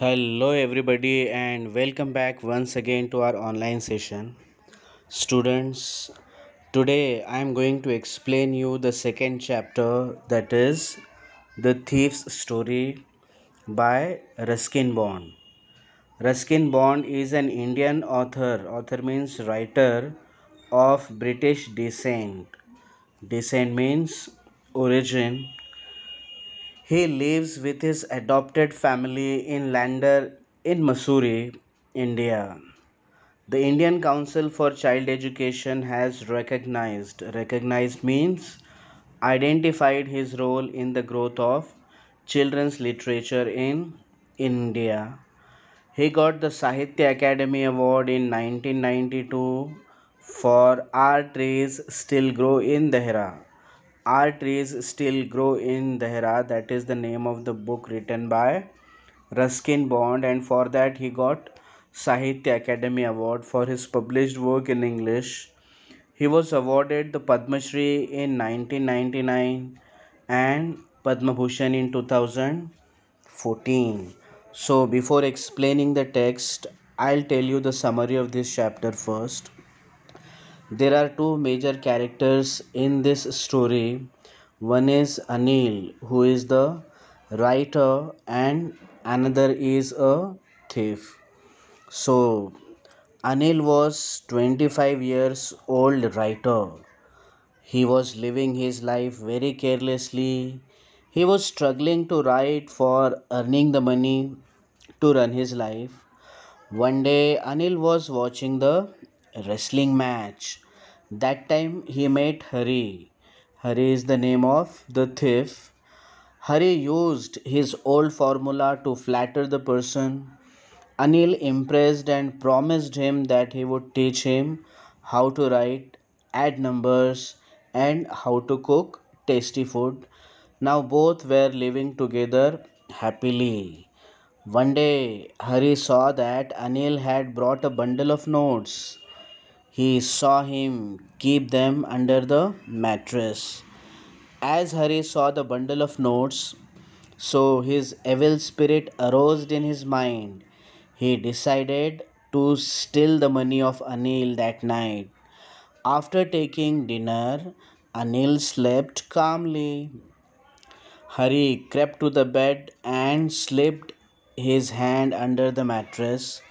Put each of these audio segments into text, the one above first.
hello everybody and welcome back once again to our online session students today i am going to explain you the second chapter that is the thief's story by ruskin bond ruskin bond is an indian author author means writer of british descent descent means origin he lives with his adopted family in Lander in Missouri, India. The Indian Council for Child Education has recognized, recognized means identified his role in the growth of children's literature in India. He got the Sahitya Academy Award in 1992 for Our Trees Still Grow in Dehra. Our trees still grow in Dehra. That is the name of the book written by Ruskin Bond, and for that he got Sahitya Academy Award for his published work in English. He was awarded the Padma Shri in 1999 and Padma Bhushan in 2014. So before explaining the text, I'll tell you the summary of this chapter first there are two major characters in this story one is anil who is the writer and another is a thief so anil was 25 years old writer he was living his life very carelessly he was struggling to write for earning the money to run his life one day anil was watching the wrestling match. That time he met Hari. Hari is the name of the thief. Hari used his old formula to flatter the person. Anil impressed and promised him that he would teach him how to write, add numbers, and how to cook tasty food. Now both were living together happily. One day, Hari saw that Anil had brought a bundle of notes. He saw him keep them under the mattress. As Hari saw the bundle of notes, so his evil spirit arose in his mind. He decided to steal the money of Anil that night. After taking dinner, Anil slept calmly. Hari crept to the bed and slipped his hand under the mattress.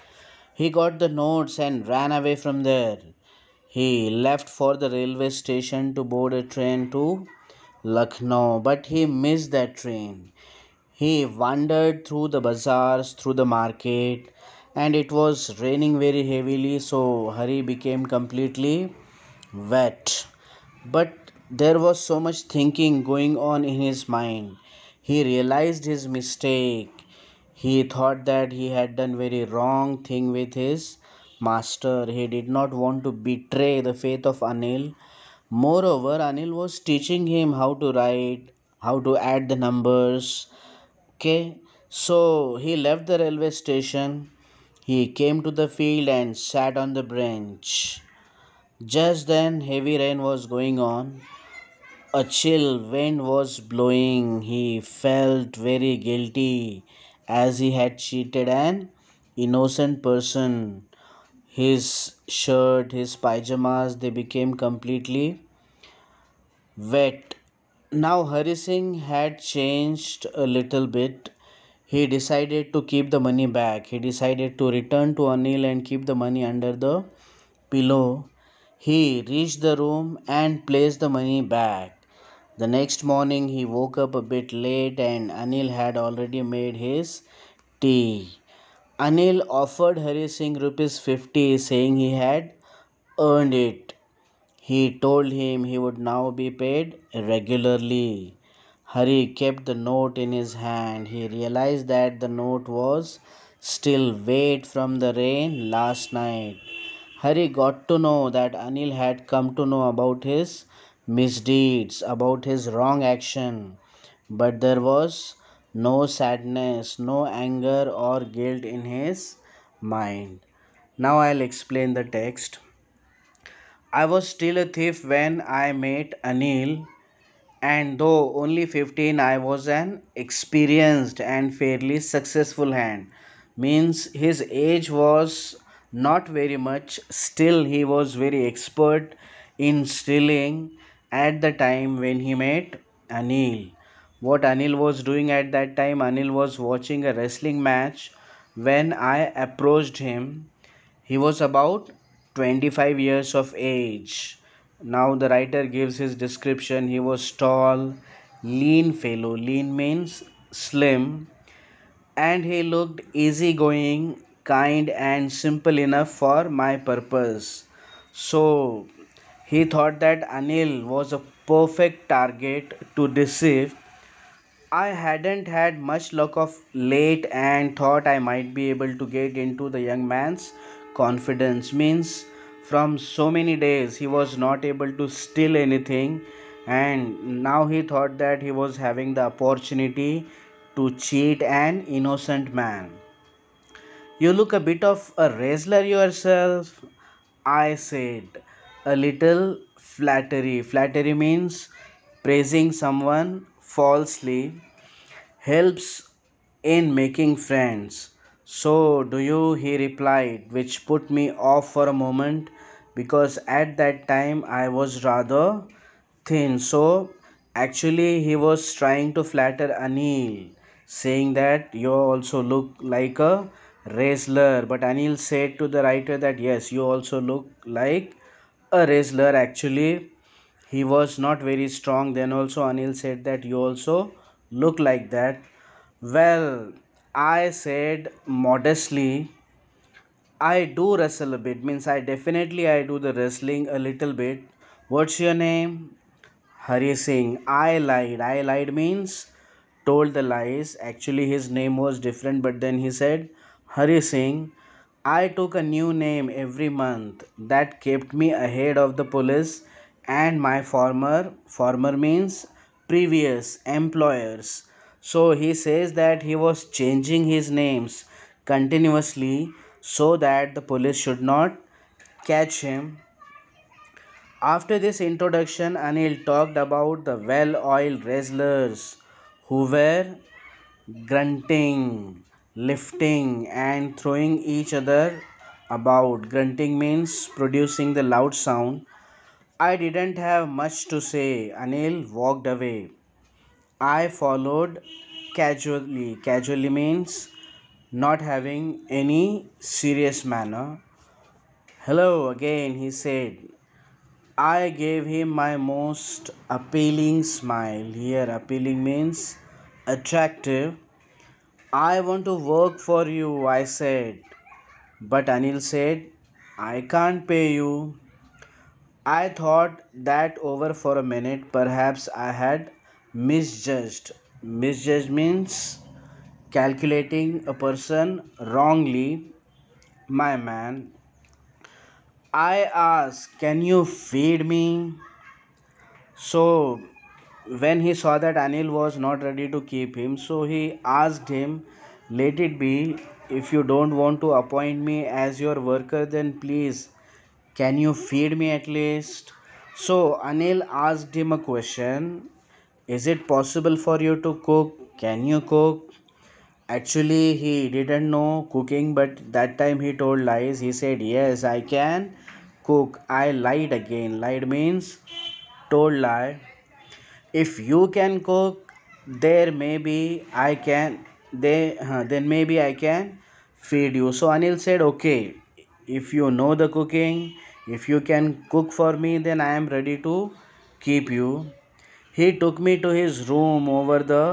He got the notes and ran away from there. He left for the railway station to board a train to Lucknow, but he missed that train. He wandered through the bazaars, through the market, and it was raining very heavily, so Hari became completely wet. But there was so much thinking going on in his mind. He realized his mistake. He thought that he had done very wrong thing with his master. He did not want to betray the faith of Anil. Moreover, Anil was teaching him how to write, how to add the numbers. Okay, so he left the railway station. He came to the field and sat on the bench. Just then, heavy rain was going on. A chill wind was blowing. He felt very guilty as he had cheated an innocent person his shirt, his pyjamas, they became completely wet. Now Hari Singh had changed a little bit. He decided to keep the money back. He decided to return to Anil and keep the money under the pillow. He reached the room and placed the money back. The next morning he woke up a bit late and Anil had already made his tea. Anil offered Hari Singh rupees 50, saying he had earned it. He told him he would now be paid regularly. Hari kept the note in his hand. He realized that the note was still wet from the rain last night. Hari got to know that Anil had come to know about his misdeeds, about his wrong action. But there was no sadness, no anger or guilt in his mind. Now I'll explain the text. I was still a thief when I met Anil and though only 15 I was an experienced and fairly successful hand. Means his age was not very much still he was very expert in stealing at the time when he met Anil what Anil was doing at that time Anil was watching a wrestling match when I approached him he was about 25 years of age now the writer gives his description he was tall lean fellow lean means slim and he looked easygoing kind and simple enough for my purpose so he thought that Anil was a perfect target to deceive I hadn't had much luck of late and thought I might be able to get into the young man's confidence. Means from so many days he was not able to steal anything and now he thought that he was having the opportunity to cheat an innocent man. You look a bit of a wrestler yourself, I said. A little flattery. Flattery means praising someone falsely helps in making friends. So do you, he replied, which put me off for a moment because at that time I was rather thin. So actually he was trying to flatter Anil saying that you also look like a wrestler but Anil said to the writer that yes you also look like a wrestler actually he was not very strong then also anil said that you also look like that well i said modestly i do wrestle a bit means i definitely i do the wrestling a little bit what's your name hari singh i lied i lied means told the lies actually his name was different but then he said hari singh i took a new name every month that kept me ahead of the police and my former former means previous employers so he says that he was changing his names continuously so that the police should not catch him after this introduction anil talked about the well-oiled wrestlers who were grunting lifting and throwing each other about grunting means producing the loud sound I didn't have much to say. Anil walked away. I followed casually. Casually means not having any serious manner. Hello again, he said. I gave him my most appealing smile. Here, appealing means attractive. I want to work for you, I said. But Anil said, I can't pay you. I thought that over for a minute. Perhaps I had misjudged. Misjudged means calculating a person wrongly. My man. I asked, Can you feed me? So, when he saw that Anil was not ready to keep him, so he asked him, Let it be. If you don't want to appoint me as your worker, then please can you feed me at least? So Anil asked him a question Is it possible for you to cook? Can you cook? Actually, he didn't know cooking, but that time he told lies. He said, Yes, I can cook. I lied again. Lied means told lie. If you can cook, there maybe I can, they, huh? then maybe I can feed you. So Anil said, Okay, if you know the cooking, if you can cook for me then i am ready to keep you he took me to his room over the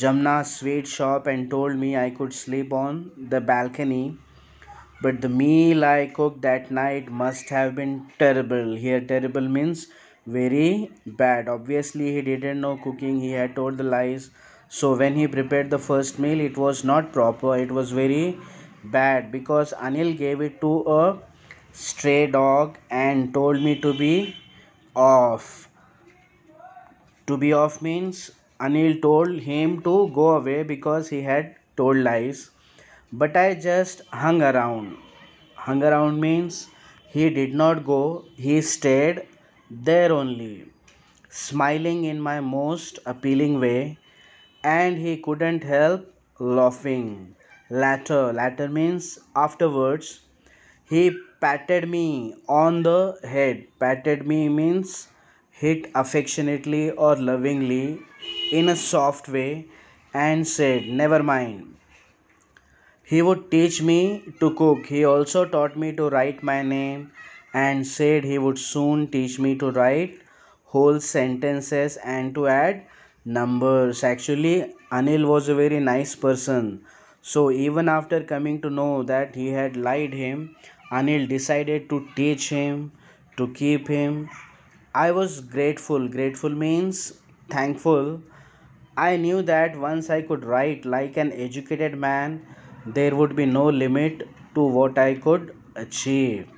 Jamna sweet shop and told me I could sleep on the balcony. But the meal I cooked that night must have been terrible. Here, terrible means very bad. Obviously, he didn't know cooking, he had told the lies. So, when he prepared the first meal, it was not proper, it was very bad because Anil gave it to a stray dog and told me to be off. To be off means Anil told him to go away because he had told lies. But I just hung around. Hung around means he did not go, he stayed there only, smiling in my most appealing way, and he couldn't help laughing. Later, later means afterwards he patted me on the head patted me means hit affectionately or lovingly in a soft way and said never mind he would teach me to cook he also taught me to write my name and said he would soon teach me to write whole sentences and to add numbers actually anil was a very nice person so even after coming to know that he had lied him, Anil decided to teach him, to keep him. I was grateful. Grateful means thankful. I knew that once I could write like an educated man, there would be no limit to what I could achieve.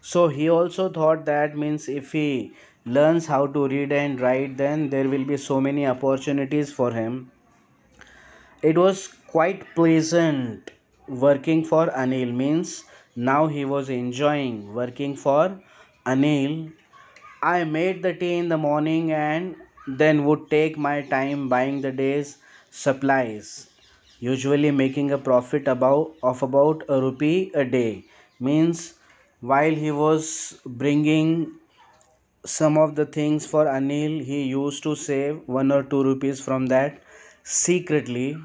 So he also thought that means if he learns how to read and write, then there will be so many opportunities for him it was quite pleasant working for Anil means now he was enjoying working for Anil. I made the tea in the morning and then would take my time buying the day's supplies. Usually making a profit about of about a rupee a day means while he was bringing some of the things for Anil he used to save one or two rupees from that secretly.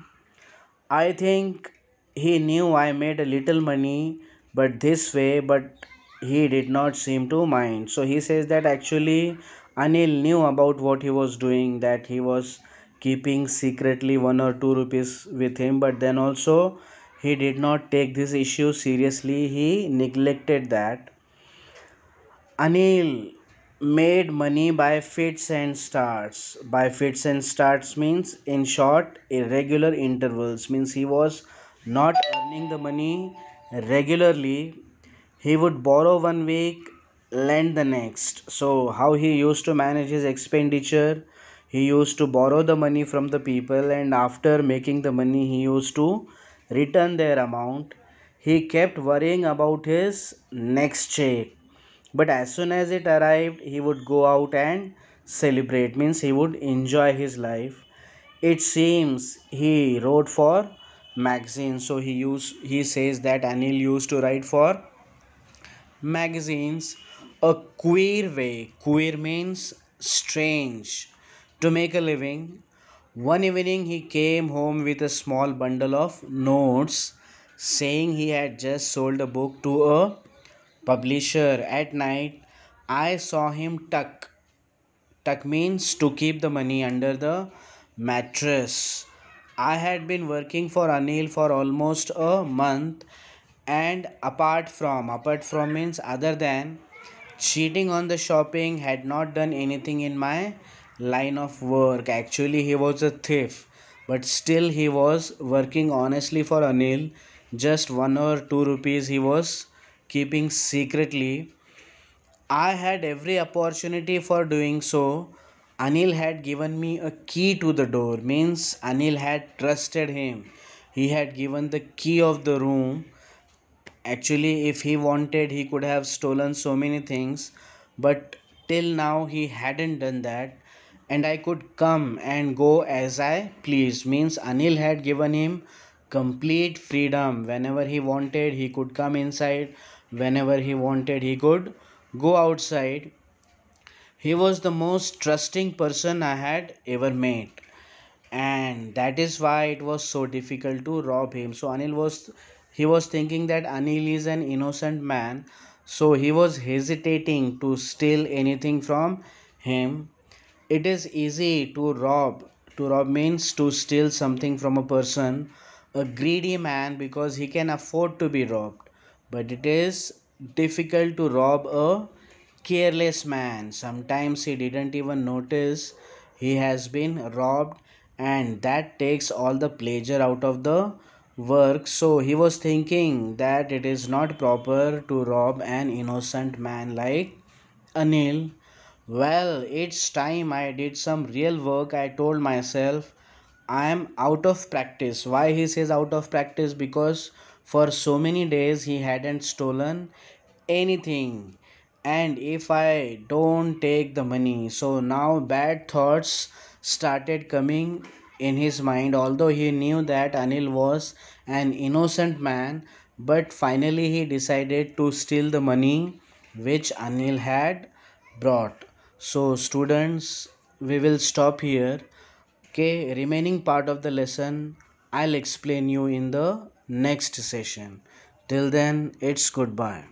I think he knew I made a little money, but this way, but he did not seem to mind. So he says that actually Anil knew about what he was doing, that he was keeping secretly one or two rupees with him, but then also he did not take this issue seriously, he neglected that. Anil made money by fits and starts by fits and starts means in short irregular intervals means he was not earning the money regularly he would borrow one week lend the next so how he used to manage his expenditure he used to borrow the money from the people and after making the money he used to return their amount he kept worrying about his next check but as soon as it arrived he would go out and celebrate means he would enjoy his life it seems he wrote for magazines so he used he says that anil used to write for magazines a queer way queer means strange to make a living one evening he came home with a small bundle of notes saying he had just sold a book to a publisher at night i saw him tuck tuck means to keep the money under the mattress i had been working for anil for almost a month and apart from apart from means other than cheating on the shopping had not done anything in my line of work actually he was a thief but still he was working honestly for anil just 1 or 2 rupees he was keeping secretly. I had every opportunity for doing so. Anil had given me a key to the door, means Anil had trusted him. He had given the key of the room. Actually, if he wanted, he could have stolen so many things, but till now he hadn't done that and I could come and go as I pleased. Means Anil had given him complete freedom. Whenever he wanted, he could come inside whenever he wanted he could go outside he was the most trusting person i had ever met and that is why it was so difficult to rob him so anil was he was thinking that anil is an innocent man so he was hesitating to steal anything from him it is easy to rob to rob means to steal something from a person a greedy man because he can afford to be robbed but it is difficult to rob a careless man. Sometimes he didn't even notice he has been robbed and that takes all the pleasure out of the work. So he was thinking that it is not proper to rob an innocent man like Anil. Well, it's time I did some real work. I told myself I am out of practice. Why he says out of practice? Because for so many days he hadn't stolen anything. And if I don't take the money, so now bad thoughts started coming in his mind. Although he knew that Anil was an innocent man, but finally he decided to steal the money which Anil had brought. So, students, we will stop here. Okay, remaining part of the lesson I'll explain you in the next session till then it's goodbye